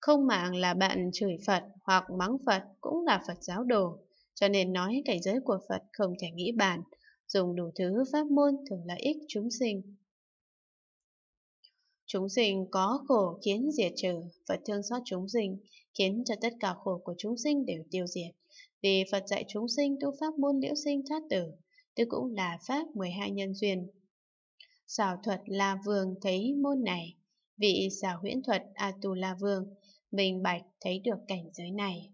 Không mạng là bạn chửi Phật hoặc mắng Phật cũng là Phật giáo đồ, cho nên nói cảnh giới của Phật không thể nghĩ bàn, dùng đủ thứ pháp môn thường lợi ích chúng sinh. Chúng sinh có khổ khiến diệt trừ, Phật thương xót chúng sinh, khiến cho tất cả khổ của chúng sinh đều tiêu diệt. Vì Phật dạy chúng sinh tu pháp môn liễu sinh thoát tử, tức cũng là pháp 12 nhân duyên. Xảo thuật là Vương thấy môn này, vị xảo huyễn thuật Atula Vương minh bạch thấy được cảnh giới này.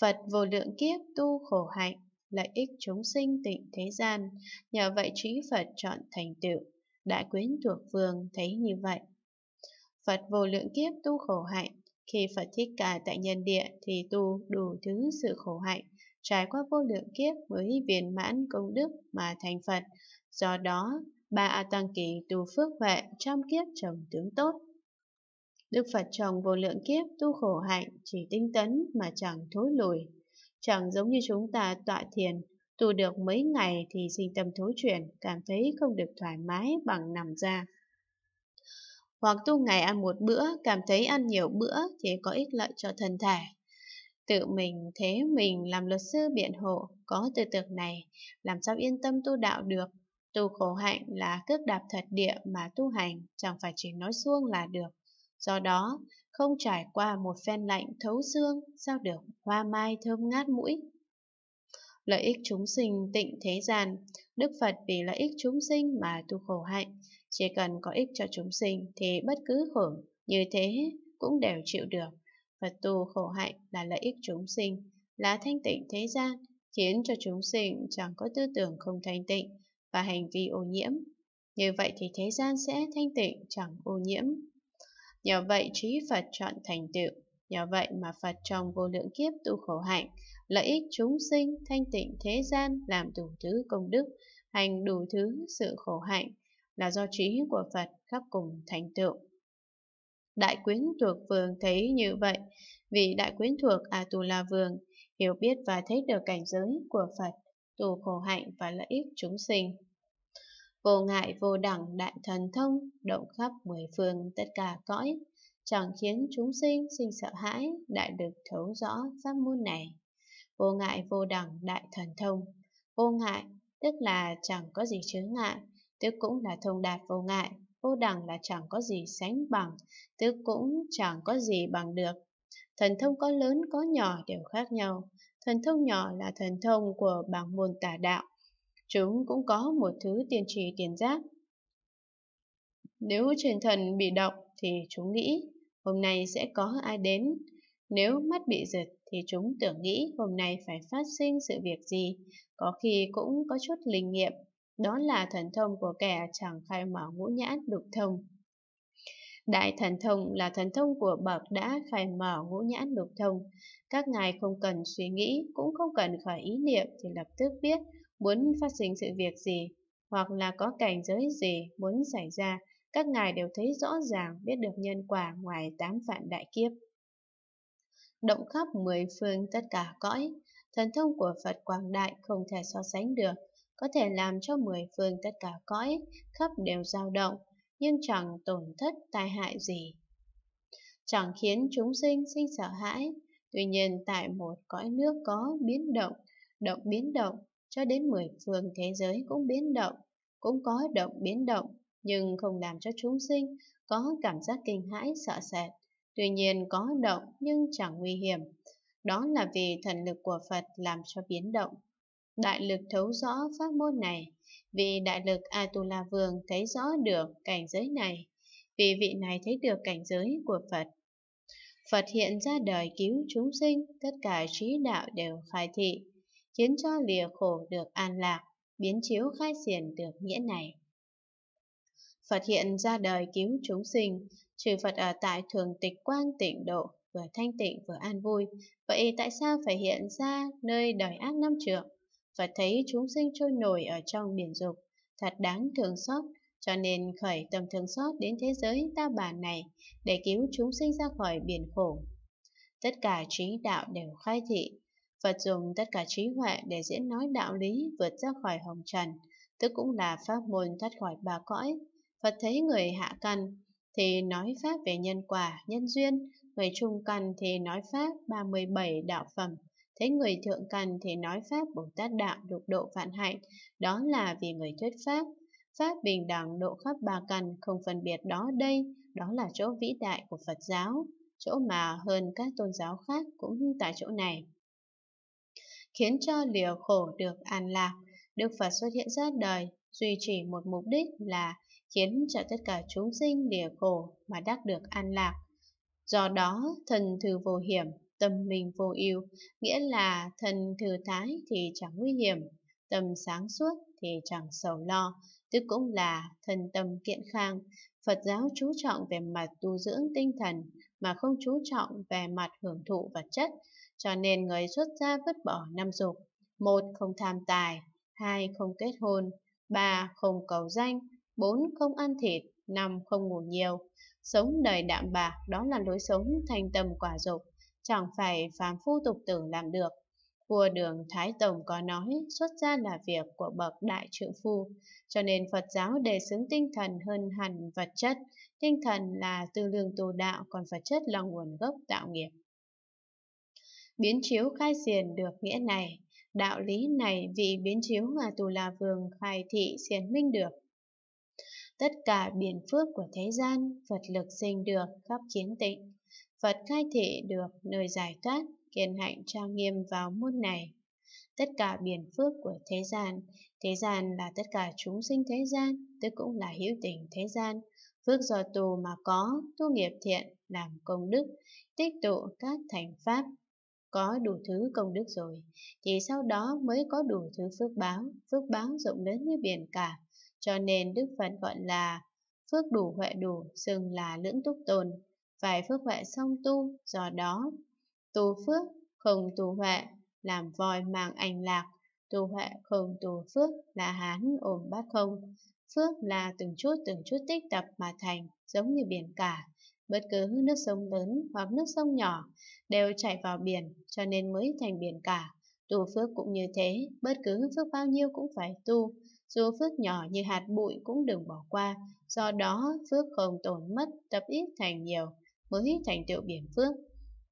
Phật vô lượng kiếp tu khổ hạnh, lợi ích chúng sinh tịnh thế gian, nhờ vậy trí Phật chọn thành tựu, đã quyến thuộc vương thấy như vậy. Phật vô lượng kiếp tu khổ hạnh, khi Phật Thích Ca tại nhân địa thì tu đủ thứ sự khổ hạnh, trải qua vô lượng kiếp mới viên mãn công đức mà thành Phật. Do đó, ba A Tăng Kỳ tu phước huệ trăm kiếp trồng tướng tốt, Đức Phật trong vô lượng kiếp tu khổ hạnh chỉ tinh tấn mà chẳng thối lùi. Chẳng giống như chúng ta tọa thiền, tu được mấy ngày thì sinh tâm thối chuyển, cảm thấy không được thoải mái bằng nằm ra. Hoặc tu ngày ăn một bữa, cảm thấy ăn nhiều bữa thì có ích lợi cho thân thể. Tự mình thế mình làm luật sư biện hộ, có tư tưởng này, làm sao yên tâm tu đạo được. Tu khổ hạnh là cước đạp thật địa mà tu hành, chẳng phải chỉ nói suông là được Do đó, không trải qua một phen lạnh thấu xương sao được hoa mai thơm ngát mũi. Lợi ích chúng sinh tịnh thế gian, Đức Phật vì lợi ích chúng sinh mà tu khổ hạnh, chỉ cần có ích cho chúng sinh thì bất cứ khổ như thế cũng đều chịu được. Phật tu khổ hạnh là lợi ích chúng sinh, là thanh tịnh thế gian, khiến cho chúng sinh chẳng có tư tưởng không thanh tịnh và hành vi ô nhiễm. Như vậy thì thế gian sẽ thanh tịnh chẳng ô nhiễm. Nhờ vậy trí Phật chọn thành tựu, nhờ vậy mà Phật trong vô lượng kiếp tu khổ hạnh, lợi ích chúng sinh, thanh tịnh thế gian, làm đủ thứ công đức, hành đủ thứ sự khổ hạnh, là do trí của Phật khắp cùng thành tựu. Đại quyến thuộc vương thấy như vậy, vì đại quyến thuộc Atula vương hiểu biết và thấy được cảnh giới của Phật, tu khổ hạnh và lợi ích chúng sinh. Vô ngại vô đẳng đại thần thông, động khắp mười phương tất cả cõi, chẳng khiến chúng sinh sinh sợ hãi, đại được thấu rõ pháp môn này. Vô ngại vô đẳng đại thần thông, vô ngại tức là chẳng có gì chướng ngại, tức cũng là thông đạt vô ngại, vô đẳng là chẳng có gì sánh bằng, tức cũng chẳng có gì bằng được. Thần thông có lớn có nhỏ đều khác nhau, thần thông nhỏ là thần thông của bảng môn tà đạo, chúng cũng có một thứ tiền trì tiền giác. Nếu truyền thần bị động thì chúng nghĩ hôm nay sẽ có ai đến. Nếu mắt bị giật thì chúng tưởng nghĩ hôm nay phải phát sinh sự việc gì, có khi cũng có chút linh nghiệm. Đó là thần thông của kẻ chẳng khai mở ngũ nhãn lục thông. Đại thần thông là thần thông của bậc đã khai mở ngũ nhãn lục thông. Các ngài không cần suy nghĩ, cũng không cần khởi ý niệm thì lập tức biết muốn phát sinh sự việc gì, hoặc là có cảnh giới gì muốn xảy ra, các ngài đều thấy rõ ràng biết được nhân quả ngoài tám vạn đại kiếp. Động khắp mười phương tất cả cõi, thần thông của Phật Quảng Đại không thể so sánh được, có thể làm cho mười phương tất cả cõi, khắp đều dao động, nhưng chẳng tổn thất tai hại gì. Chẳng khiến chúng sinh sinh sợ hãi, tuy nhiên tại một cõi nước có biến động, động biến động, cho đến mười phương thế giới cũng biến động, cũng có động biến động, nhưng không làm cho chúng sinh có cảm giác kinh hãi sợ sệt. Tuy nhiên có động nhưng chẳng nguy hiểm. Đó là vì thần lực của Phật làm cho biến động. Đại lực thấu rõ pháp môn này, vì đại lực Atula Vương thấy rõ được cảnh giới này, vì vị này thấy được cảnh giới của Phật. Phật hiện ra đời cứu chúng sinh, tất cả trí đạo đều khai thị, khiến cho lìa khổ được an lạc, biến chiếu khai xiển được nghĩa này. Phật hiện ra đời cứu chúng sinh, trừ Phật ở tại thường tịch quang tịnh độ, vừa thanh tịnh vừa an vui, vậy tại sao phải hiện ra nơi đời ác năm trượng? Phật thấy chúng sinh trôi nổi ở trong biển dục, thật đáng thương xót, cho nên khởi tầm thương xót đến thế giới ta bà này để cứu chúng sinh ra khỏi biển khổ. Tất cả trí đạo đều khai thị, Phật dùng tất cả trí huệ để diễn nói đạo lý vượt ra khỏi hồng trần, tức cũng là pháp môn thoát khỏi ba cõi. Phật thấy người hạ căn thì nói pháp về nhân quả, nhân duyên, người trung căn thì nói pháp 37 đạo phẩm, thấy người thượng căn thì nói pháp Bồ Tát đạo lục độ vạn hạnh, đó là vì người thuyết pháp. Pháp bình đẳng độ khắp ba căn không phân biệt đó đây, đó là chỗ vĩ đại của Phật giáo, chỗ mà hơn các tôn giáo khác cũng tại chỗ này khiến cho liều khổ được an lạc. Đức Phật xuất hiện ra đời, duy trì một mục đích là khiến cho tất cả chúng sinh lìa khổ mà đắc được an lạc. Do đó, thần thừa vô hiểm, tâm mình vô ưu, nghĩa là thần thừa thái thì chẳng nguy hiểm, tâm sáng suốt thì chẳng sầu lo, tức cũng là thần tâm kiện khang. Phật giáo chú trọng về mặt tu dưỡng tinh thần mà không chú trọng về mặt hưởng thụ vật chất, cho nên người xuất gia vứt bỏ năm dục. Một, không tham tài. Hai, không kết hôn. Ba, không cầu danh. Bốn, không ăn thịt. Năm, không ngủ nhiều. Sống đời đạm bạc đó là lối sống thanh tâm quả dục, chẳng phải phàm phu tục tử làm được. Vua đường Thái Tổng có nói xuất gia là việc của bậc đại trượng phu, cho nên Phật giáo đề xứng tinh thần hơn hẳn vật chất. Tinh thần là tư lương tu đạo, còn vật chất là nguồn gốc tạo nghiệp. Biến chiếu khai diền được nghĩa này, đạo lý này vì biến chiếu mà tù là vương khai thị xiển minh được. Tất cả biển phước của thế gian, Phật lực sinh được khắp kiến tịnh, Phật khai thị được nơi giải thoát, kiên hạnh trang nghiêm vào môn này. Tất cả biển phước của thế gian, thế gian là tất cả chúng sinh thế gian, tức cũng là hữu tình thế gian. Phước do tù mà có, tu nghiệp thiện, làm công đức, tích tụ các thành pháp, có đủ thứ công đức rồi, thì sau đó mới có đủ thứ phước báo, phước báo rộng lớn như biển cả, cho nên Đức Phật gọi là phước đủ huệ đủ, xưng là lưỡng túc tồn, phải phước huệ song tu, do đó tu phước không tu huệ, làm vòi mang ảnh lạc, tu huệ không tu phước là hán ôm bát không, phước là từng chút từng chút tích tập mà thành, giống như biển cả, Bất cứ nước sông lớn hoặc nước sông nhỏ đều chảy vào biển cho nên mới thành biển cả. Tu phước cũng như thế, bất cứ phước bao nhiêu cũng phải tu, dù phước nhỏ như hạt bụi cũng đừng bỏ qua, do đó phước không tổn mất, tập ít thành nhiều, mới thành tựu biển phước.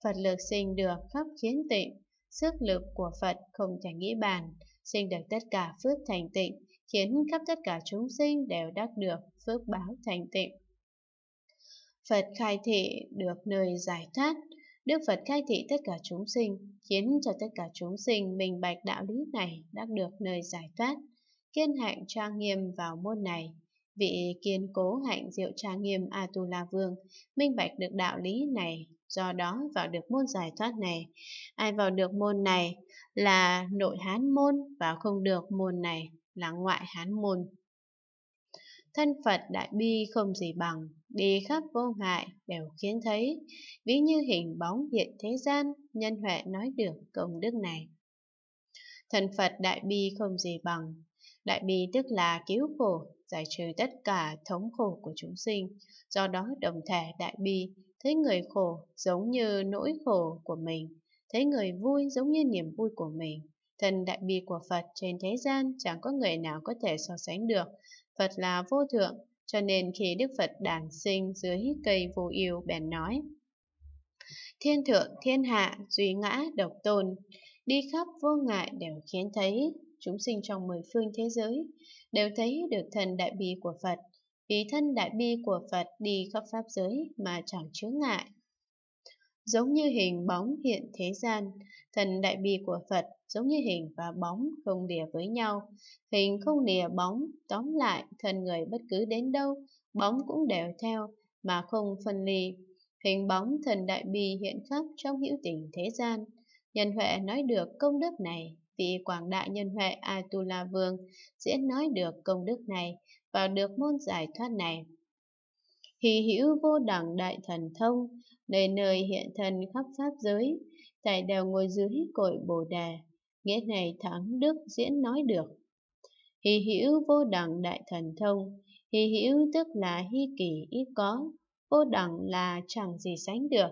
Phật lực sinh được khắp khiến tịnh, sức lực của Phật không thể nghĩ bàn, sinh được tất cả phước thành tịnh, khiến khắp tất cả chúng sinh đều đắc được phước báo thành tịnh. Phật khai thị được nơi giải thoát. Đức Phật khai thị tất cả chúng sinh, khiến cho tất cả chúng sinh minh bạch đạo lý này đã được nơi giải thoát. Kiên hạnh trang nghiêm vào môn này, vị kiên cố hạnh diệu trang nghiêm Atula Vương, minh bạch được đạo lý này, do đó vào được môn giải thoát này. Ai vào được môn này là nội hán môn vào không được môn này là ngoại hán môn. Thân Phật Đại Bi không gì bằng, đi khắp vô ngại đều khiến thấy, ví như hình bóng hiện thế gian, nhân huệ nói được công đức này. Thân Phật Đại Bi không gì bằng, Đại Bi tức là cứu khổ, giải trừ tất cả thống khổ của chúng sinh, do đó đồng thể Đại Bi thấy người khổ giống như nỗi khổ của mình, thấy người vui giống như niềm vui của mình, Thần đại bi của Phật trên thế gian chẳng có người nào có thể so sánh được. Phật là vô thượng, cho nên khi Đức Phật đản sinh dưới cây vô yêu bèn nói. Thiên thượng, thiên hạ, duy ngã, độc tồn đi khắp vô ngại đều khiến thấy, chúng sinh trong mười phương thế giới, đều thấy được thần đại bi của Phật, vì thân đại bi của Phật đi khắp pháp giới mà chẳng chướng ngại. Giống như hình bóng hiện thế gian, thần đại bi của Phật giống như hình và bóng không lìa với nhau. Hình không lìa bóng, tóm lại, thân người bất cứ đến đâu, bóng cũng đều theo, mà không phân ly. Hình bóng thần đại bi hiện khắp trong hữu tình thế gian. Nhân huệ nói được công đức này, vị quảng đại nhân huệ Atula Vương sẽ nói được công đức này và được môn giải thoát này. Hì hữu vô đẳng đại thần thông, nơi nơi hiện thân khắp pháp giới, tại đều ngồi dưới cội bồ đề Nghĩa này thắng Đức diễn nói được. Hy hữu vô đẳng đại thần thông, hy hữu tức là hy kỳ ít có, vô đẳng là chẳng gì sánh được.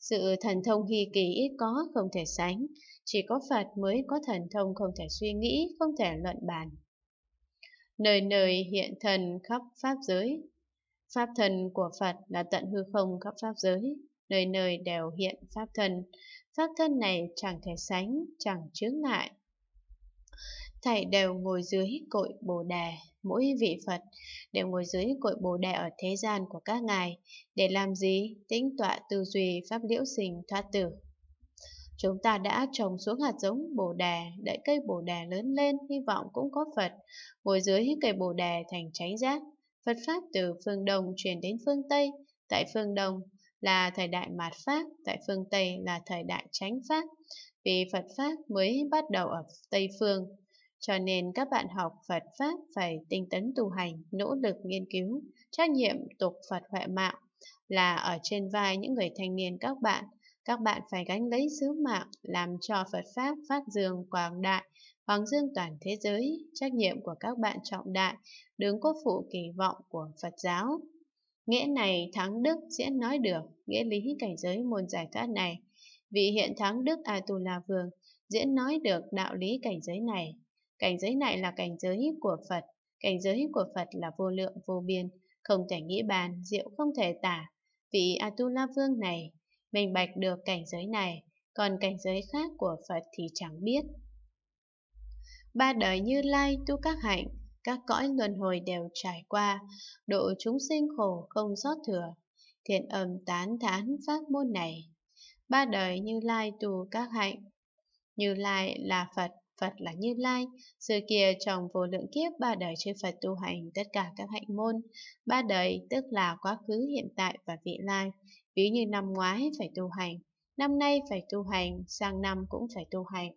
Sự thần thông hy kỳ ít có không thể sánh, chỉ có Phật mới có thần thông không thể suy nghĩ, không thể luận bàn. Nơi nơi hiện thần khắp Pháp giới Pháp thần của Phật là tận hư không khắp Pháp giới nơi nơi đều hiện pháp thân. Pháp thân này chẳng thể sánh, chẳng chướng ngại. Thầy đều ngồi dưới cội Bồ Đề, mỗi vị Phật đều ngồi dưới cội Bồ Đề ở thế gian của các ngài, để làm gì? Tĩnh tọa tư duy pháp liễu sinh thoát tử. Chúng ta đã trồng xuống hạt giống Bồ Đề, đợi cây Bồ Đề lớn lên, hy vọng cũng có Phật, ngồi dưới cây Bồ Đề thành tránh giác. Phật Pháp từ phương Đông truyền đến phương Tây, tại phương Đông, là thời đại mạt Pháp, tại phương Tây là thời đại chánh Pháp, vì Phật Pháp mới bắt đầu ở Tây Phương. Cho nên các bạn học Phật Pháp phải tinh tấn tu hành, nỗ lực nghiên cứu, trách nhiệm tục Phật huệ mạo là ở trên vai những người thanh niên các bạn. Các bạn phải gánh lấy sứ mạng làm cho Phật Pháp phát dương quảng đại, hoàng dương toàn thế giới, trách nhiệm của các bạn trọng đại, đứng cố phụ kỳ vọng của Phật giáo. Nghĩa này thắng Đức diễn nói được, nghĩa lý cảnh giới môn giải thoát này. Vì hiện thắng Đức Atula Vương diễn nói được đạo lý cảnh giới này. Cảnh giới này là cảnh giới của Phật, cảnh giới của Phật là vô lượng vô biên, không thể nghĩ bàn, diệu không thể tả. Vị Atula Vương này minh bạch được cảnh giới này, còn cảnh giới khác của Phật thì chẳng biết. Ba đời Như Lai tu các hạnh, các cõi luân hồi đều trải qua, độ chúng sinh khổ không sót thừa. Thiện âm tán thán pháp môn này. Ba đời Như Lai tu các hạnh. Như Lai là Phật, Phật là Như Lai. Xưa kia trong vô lượng kiếp ba đời chư Phật tu hành tất cả các hạnh môn. Ba đời tức là quá khứ, hiện tại và vị lai. Ví như năm ngoái phải tu hành, năm nay phải tu hành, sang năm cũng phải tu hành,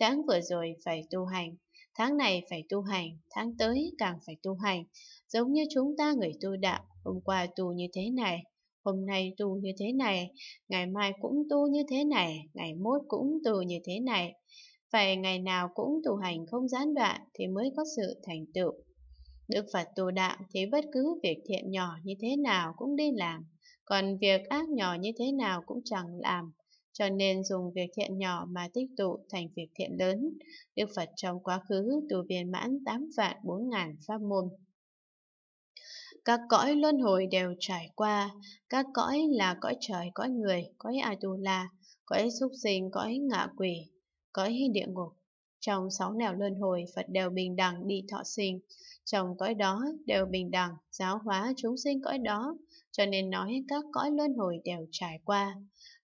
tháng vừa rồi phải tu hành, Tháng này phải tu hành, tháng tới càng phải tu hành. Giống như chúng ta người tu đạo, hôm qua tu như thế này, hôm nay tu như thế này, ngày mai cũng tu như thế này, ngày mốt cũng tu như thế này. Phải ngày nào cũng tu hành không gián đoạn thì mới có sự thành tựu. Đức Phật tu đạo thì bất cứ việc thiện nhỏ như thế nào cũng đi làm, còn việc ác nhỏ như thế nào cũng chẳng làm cho nên dùng việc thiện nhỏ mà tích tụ thành việc thiện lớn. Đức Phật trong quá khứ tu viên mãn 8 vạn 4 ngàn pháp môn. Các cõi luân hồi đều trải qua, các cõi là cõi trời, cõi người, cõi Atula, cõi súc sinh, cõi ngạ quỷ, cõi địa ngục. Trong sáu nẻo luân hồi, Phật đều bình đẳng đi thọ sinh. Trong cõi đó đều bình đẳng, giáo hóa chúng sinh cõi đó, cho nên nói các cõi luân hồi đều trải qua.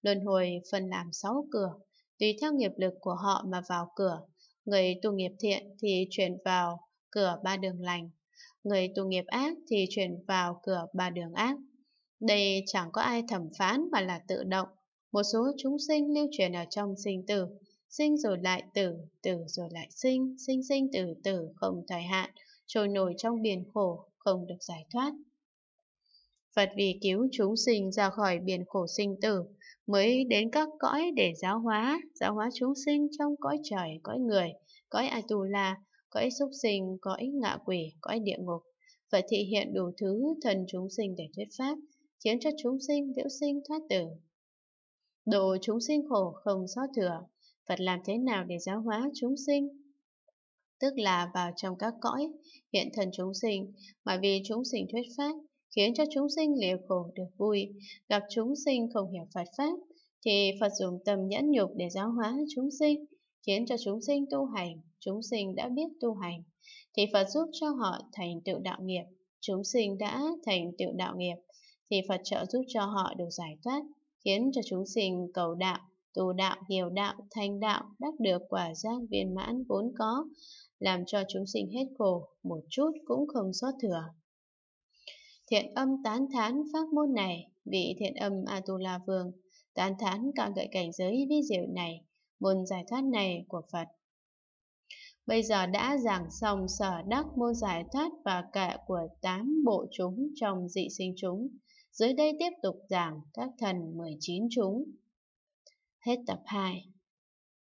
Luân hồi phần làm sáu cửa, tùy theo nghiệp lực của họ mà vào cửa. Người tu nghiệp thiện thì chuyển vào cửa ba đường lành, người tu nghiệp ác thì chuyển vào cửa ba đường ác. Đây chẳng có ai thẩm phán mà là tự động. Một số chúng sinh lưu truyền ở trong sinh tử, sinh rồi lại tử, tử rồi lại sinh, sinh sinh tử tử không thời hạn, trôi nổi trong biển khổ, không được giải thoát. Phật vì cứu chúng sinh ra khỏi biển khổ sinh tử, mới đến các cõi để giáo hóa, giáo hóa chúng sinh trong cõi trời, cõi người, cõi Atula, cõi súc sinh, cõi ngạ quỷ, cõi địa ngục. Phật thị hiện đủ thứ thần chúng sinh để thuyết pháp, khiến cho chúng sinh liễu sinh thoát tử. Độ chúng sinh khổ không xót thừa, Phật làm thế nào để giáo hóa chúng sinh? Tức là vào trong các cõi, hiện thần chúng sinh, mà vì chúng sinh thuyết pháp, khiến cho chúng sinh liều khổ được vui, gặp chúng sinh không hiểu Phật Pháp, thì Phật dùng tâm nhẫn nhục để giáo hóa chúng sinh, khiến cho chúng sinh tu hành, chúng sinh đã biết tu hành, thì Phật giúp cho họ thành tựu đạo nghiệp, chúng sinh đã thành tựu đạo nghiệp, thì Phật trợ giúp cho họ được giải thoát, khiến cho chúng sinh cầu đạo, tu đạo, hiểu đạo, thành đạo, đắc được quả giác viên mãn vốn có, làm cho chúng sinh hết khổ, một chút cũng không sót thừa. Thiện âm tán thán pháp môn này, vị thiện âm Atula Vương tán thán cả gợi cảnh giới vi diệu này, môn giải thoát này của Phật. Bây giờ đã giảng xong sở đắc môn giải thoát và cả của tám bộ chúng trong dị sinh chúng. Dưới đây tiếp tục giảng các thần 19 chúng. Hết tập 2